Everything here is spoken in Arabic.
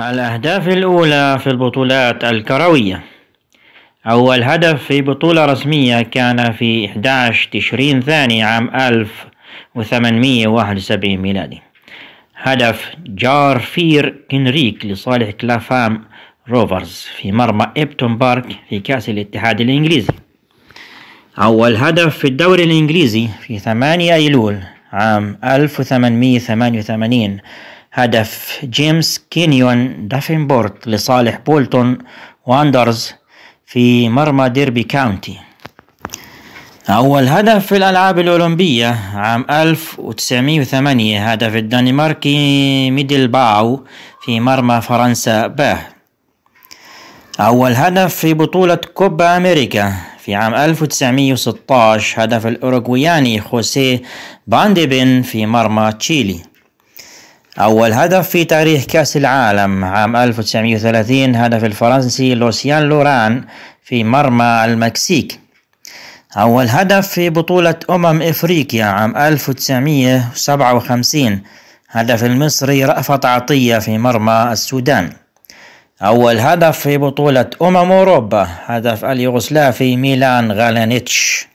الأهداف الأولى في البطولات الكروية أول هدف في بطولة رسمية كان في 11 تشرين ثاني عام 1871 ميلادي هدف جارفير كنريك لصالح كلافام روفرز في مرمى إبتون بارك في كأس الاتحاد الإنجليزي أول هدف في الدوري الإنجليزي في 8 أيلول عام 1888 هدف جيمس كينيون دافنبورت لصالح بولتون واندرز في مرمى ديربي كاونتي أول هدف في الألعاب الأولمبية عام 1908 هدف الدنماركي ميدل باو في مرمى فرنسا باه أول هدف في بطولة كوبا أمريكا في عام 1916 هدف الأوروغوياني خوسيه بانديبين في مرمى تشيلي أول هدف في تاريخ كأس العالم عام 1930 هدف الفرنسي لوسيان لوران في مرمى المكسيك أول هدف في بطولة أمم إفريقيا عام 1957 هدف المصري رأفت عطية في مرمى السودان أول هدف في بطولة أمم أوروبا هدف اليوغوسلافي ميلان غالانيتش